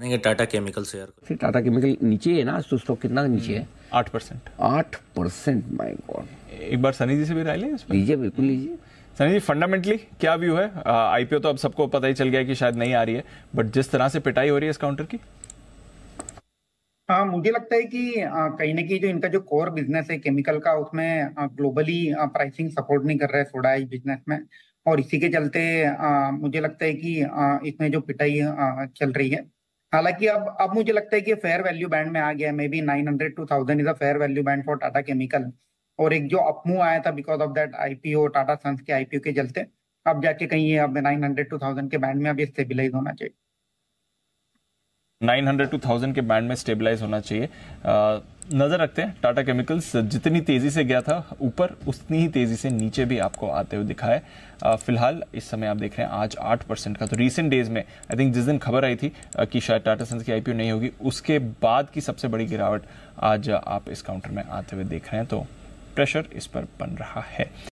नहीं Tata chemical share फिर Tata chemical नीचे है ना तो स्टॉक कितना नीचे है आठ परसेंट आठ परसेंट माई गॉड एक बार सनी जी से भी राय लें लीजिए बिल्कुल लीजिए सनी जी फंडामेंटली क्या व्यू है आईपीओ तो अब सबको पता ही चल गया कि शायद नहीं आ रही है बट जिस तरह से पिटाई हो रही है इस काउंटर की हाँ मुझे लगता है कि कहीं ना कहीं जो इनका जो कोर बिजनेस है केमिकल का उसमें ग्लोबली प्राइसिंग सपोर्ट नहीं कर रहा है सोडा इस बिजनेस में और इसी के चलते मुझे लगता है कि इसमें जो पिटाई चल रही है हालांकि अब अब मुझे लगता है कि फेयर वैल्यू बैंड में आ गया maybe nine hundred to thousand is a fair value band for Tata chemical और एक जो अपमू आया था because of that IPO Tata Sons के आईपीओ के चलते अब जाके कहीं ये अब नाइन हंड्रेड टू थाउजेंड के बैंड में अभी स्टेबिलाईज होना चाहिए 900 टू 1000 के बैंड में स्टेबलाइज होना चाहिए नज़र रखते हैं टाटा केमिकल्स जितनी तेज़ी से गया था ऊपर उतनी ही तेज़ी से नीचे भी आपको आते हुए दिखा है फिलहाल इस समय आप देख रहे हैं आज 8 परसेंट का तो रीसेंट डेज में आई थिंक जिस दिन खबर आई थी कि शायद टाटा सन्स की आईपीओ नहीं होगी उसके बाद की सबसे बड़ी गिरावट आज आप इस काउंटर में आते हुए देख रहे हैं तो प्रेशर इस पर बन रहा है